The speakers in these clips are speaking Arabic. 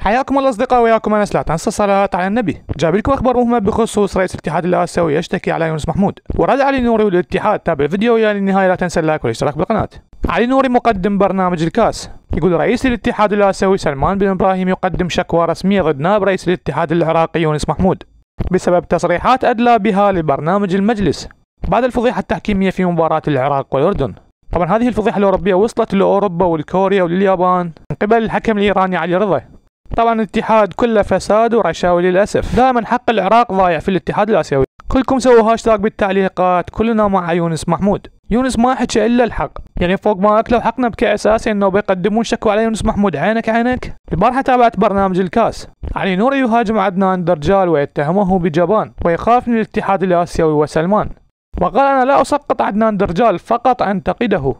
حياكم الله اصدقاء وياكم انس لا تنسى الصلاة على النبي جاب لكم اخبار مهمه بخصوص رئيس الاتحاد الاسيوي يشتكي على يونس محمود ورد علي نوري والاتحاد تابع الفيديو ويا يعني للنهايه لا تنسى اللايك والاشتراك بالقناه علي نوري مقدم برنامج الكاس يقول رئيس الاتحاد الاسيوي سلمان بن ابراهيم يقدم شكوى رسميه ضد نائب رئيس الاتحاد العراقي يونس محمود بسبب تصريحات ادلى بها لبرنامج المجلس بعد الفضيحه التحكيميه في مباراه العراق والاردن طبعا هذه الفضيحه الاوروبيه وصلت لاوروبا والكوريا ولليابان من قبل الحكم الايراني علي رضا طبعا الاتحاد كله فساد ورشاوي للاسف دائما حق العراق ضايع في الاتحاد الاسيوي كلكم سووا هاشتاج بالتعليقات كلنا مع يونس محمود يونس ما حكى الا الحق يعني فوق ما اكلوا حقنا بكاساس انه بيقدمون شكوى على يونس محمود عينك عينك البارحه تابعت برنامج الكاس علي نوري يهاجم عدنان درجال ويتهمه بجبان ويخاف من الاتحاد الاسيوي وسلمان وقال انا لا اسقط عدنان درجال فقط انتقده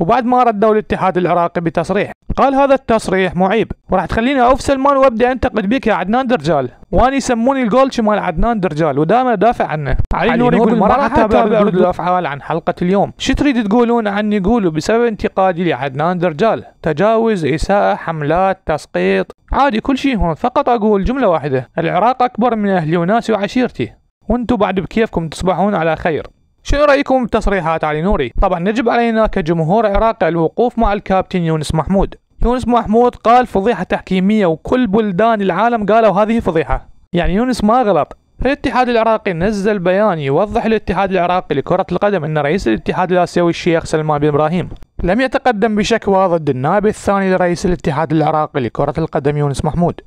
وبعد ما ردوا الاتحاد العراقي بتصريح قال هذا التصريح معيب وراح تخليني اوف سلمان وابدا انتقد بك يا عدنان درجال وانا يسموني الجولش مال عدنان درجال ودائما دافع عنه علي, نور يقول ما راح اتابع ردود الافعال عن حلقه اليوم شو تريد تقولون عني قولوا بسبب انتقادي لعدنان درجال تجاوز اساءه حملات تسقيط عادي كل شيء هون فقط اقول جمله واحده العراق اكبر من اهلي وناسي وعشيرتي وانتم بعد بكيفكم تصبحون على خير شنو رايكم بتصريحات علي نوري؟ طبعا يجب علينا كجمهور عراقي الوقوف مع الكابتن يونس محمود. يونس محمود قال فضيحه تحكيميه وكل بلدان العالم قالوا هذه فضيحه. يعني يونس ما غلط. الاتحاد العراقي نزل بيان يوضح الاتحاد العراقي لكرة القدم أن رئيس الاتحاد الآسيوي الشيخ سلمان بن إبراهيم لم يتقدم بشكوى ضد النائب الثاني لرئيس الاتحاد العراقي لكرة القدم يونس محمود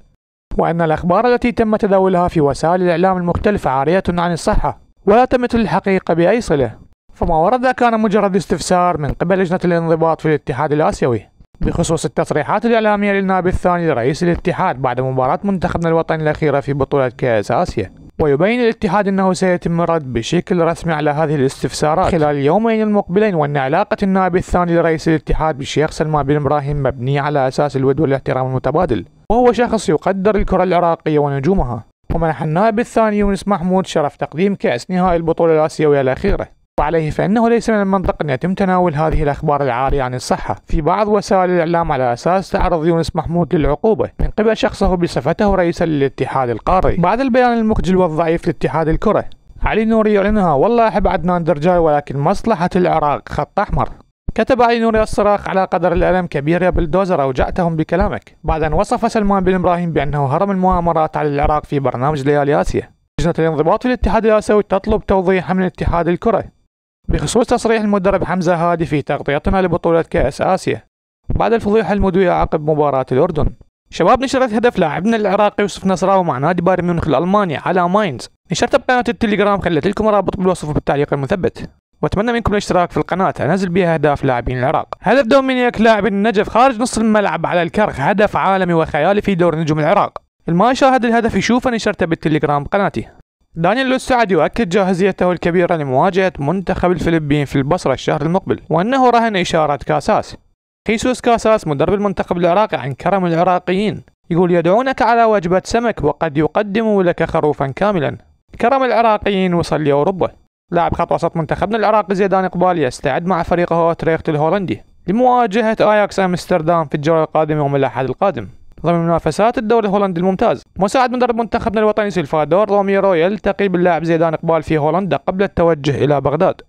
وأن الأخبار التي تم تداولها في وسائل الإعلام المختلفة عارية عن الصحة ولا تمت الحقيقة بأي صلة فما ورد كان مجرد استفسار من قبل لجنة الانضباط في الاتحاد الآسيوي بخصوص التصريحات الإعلامية للنائب الثاني لرئيس الاتحاد بعد مباراة منتخبنا الوطني الأخيرة في بطولة كأس آسيا ويبين الاتحاد أنه سيتم الرد بشكل رسمي على هذه الاستفسارات خلال اليومين المقبلين وأن علاقة النائب الثاني لرئيس الاتحاد بالشيخ سلمان بن إبراهيم مبنية على أساس الود والاحترام المتبادل وهو شخص يقدر الكرة العراقية ونجومها ومنح النائب الثاني يونس محمود شرف تقديم كأس نهائي البطولة الآسيوية الأخيرة وعليه فإنه ليس من المنطق أن يتم تناول هذه الأخبار العارية عن الصحة في بعض وسائل الإعلام على أساس تعرض يونس محمود للعقوبة من قبل شخصه بصفته رئيسا للاتحاد القاري بعد البيان المخجل والضعيف لاتحاد الكرة علي نوري يعلنها والله أحب عدنان درجاي ولكن مصلحة العراق خط أحمر كتب أينور الصراخ على قدر الألم كبير يا بلدوزر أوجعتهم بكلامك بعد أن وصف سلمان بن إبراهيم بأنه هرم المؤامرات على العراق في برنامج ليالي آسيا لجنة الانضباط في الاتحاد الآسيوي تطلب توضيح من اتحاد الكرة بخصوص تصريح المدرب حمزة هادي في تغطيتنا لبطولة كأس آسيا بعد الفضيحة المدوية عقب مباراة الأردن شباب نشرت هدف لاعبنا العراقي يوسف نصراوي مع نادي بايرن ميونخ الألماني على ماينز نشرته بقناة التليجرام خليت لكم رابط بالوصف وبالتعليق المثبت واتمنى منكم الاشتراك في القناه انزل بها اهداف لاعبين العراق هدف دومينيك لاعب النجف خارج نص الملعب على الكرخ هدف عالمي وخيالي في دور نجوم العراق الما شاهد الهدف يشوفه نشرته بالتليجرام قناتي دانيال سعد يؤكد جاهزيته الكبيرة لمواجهة منتخب الفلبين في البصرة الشهر المقبل وأنه رهن إشارة كاساس خيسوس كاساس مدرب المنتخب العراقي عن كرم العراقيين يقول يدعونك على وجبة سمك وقد يقدموا لك خروفا كاملا كرم العراقيين وصل لأوروبا لاعب خط وسط منتخبنا العراقي زيدان إقبال يستعد مع فريقه تريخت الهولندي لمواجهة أياكس أمستردام في الجولة القادمة يوم الأحد القادم ضمن منافسات الدوري الهولندي الممتاز مساعد مدرب منتخبنا الوطني سلفادور روميرو يلتقي باللاعب زيدان إقبال في هولندا قبل التوجه إلى بغداد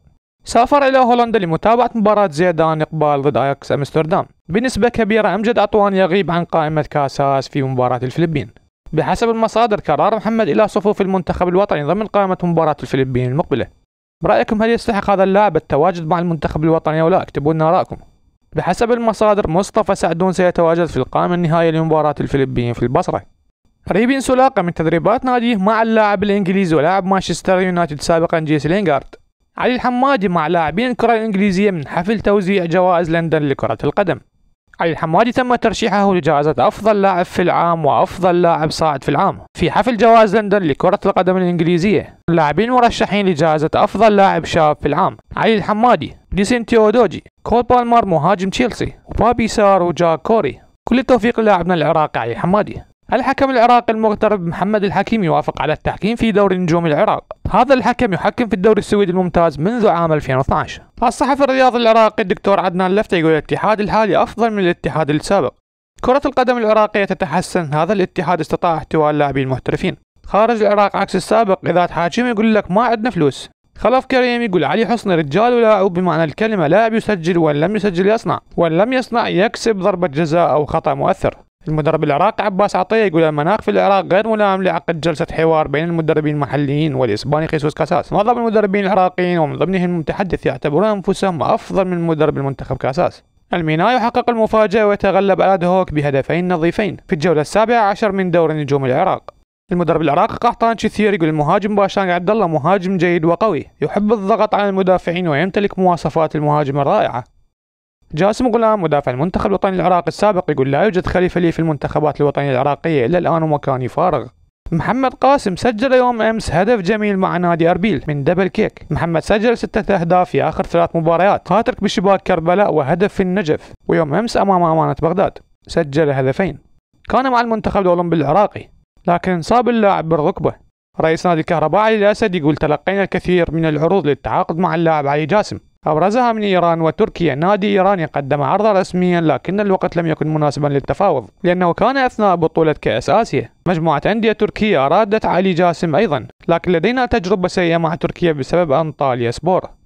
سافر إلى هولندا لمتابعة مباراة زيدان إقبال ضد أياكس أمستردام بنسبة كبيرة أمجد عطوان يغيب عن قائمة كاساس في مباراة الفلبين بحسب المصادر قرار محمد إلى صفوف المنتخب الوطني ضمن قائمة مباراة الفلبين المقبلة برأيكم هل يستحق هذا اللاعب التواجد مع المنتخب الوطني أو لا؟ اكتبوا لنا رأيكم بحسب المصادر مصطفى سعدون سيتواجد في القائمة النهائية لمباراة الفلبين في البصرة ريبين سولاقة من تدريبات ناديه مع اللاعب الإنجليزي ولاعب مانشستر يونايتد سابقا جيس لينغارد علي الحمادي مع لاعبين الكرة الإنجليزية من حفل توزيع جوائز لندن لكرة القدم علي الحمادي تم ترشيحه لجائزة أفضل لاعب في العام وأفضل لاعب صاعد في العام في حفل جوائز لندن لكرة القدم الإنجليزية اللاعبين المرشحين لجائزة أفضل لاعب شاب في العام علي الحمادي ديسين تيودوجي كول بالمر مهاجم تشيلسي وبابي سار وجاك كوري كل التوفيق للاعبنا العراقي علي الحمادي الحكم العراقي المغترب محمد الحكيم يوافق على التحكيم في دوري نجوم العراق هذا الحكم يحكم في الدوري السويدي الممتاز منذ عام 2012 الصحفي الرياضي العراقي الدكتور عدنان لفتة يقول الاتحاد الحالي أفضل من الاتحاد السابق كرة القدم العراقية تتحسن هذا الاتحاد استطاع احتواء اللاعبين المحترفين خارج العراق عكس السابق إذا تحاكم يقول لك ما عندنا فلوس خلف كريم يقول علي حسني رجال ولاعب بمعنى الكلمة لاعب يسجل وإن لم يسجل يصنع وإن لم يصنع يكسب ضربة جزاء أو خطأ مؤثر المدرب العراقي عباس عطية يقول المناخ في العراق غير ملائم لعقد جلسة حوار بين المدربين المحليين والإسباني خيسوس كاساس معظم المدربين العراقيين ومن ضمنهم المتحدث يعتبرون أنفسهم أفضل من مدرب المنتخب كاساس الميناء يحقق المفاجأة ويتغلب على دهوك بهدفين نظيفين في الجولة السابعة عشر من دور نجوم العراق المدرب العراقي قحطان شثير يقول المهاجم باشان عبد الله مهاجم جيد وقوي يحب الضغط على المدافعين ويمتلك مواصفات المهاجم الرائعة جاسم غلام مدافع المنتخب الوطني العراقي السابق يقول لا يوجد خليفة لي في المنتخبات الوطنية العراقية الا الآن ومكاني فارغ محمد قاسم سجل يوم امس هدف جميل مع نادي اربيل من دبل كيك محمد سجل ستة اهداف في اخر ثلاث مباريات هاتريك بشباك كربلاء وهدف في النجف ويوم امس امام امانة بغداد سجل هدفين كان مع المنتخب الاولمبي العراقي لكن انصاب اللاعب بالركبه رئيس نادي الكهرباء علي الاسد يقول تلقينا الكثير من العروض للتعاقد مع اللاعب علي جاسم أبرزها من إيران وتركيا نادي إيراني قدم عرضا رسميا لكن الوقت لم يكن مناسبا للتفاوض لأنه كان أثناء بطولة كأس آسيا مجموعة أندية تركية أرادت علي جاسم أيضا لكن لدينا تجربة سيئة مع تركيا بسبب أنطاليا سبور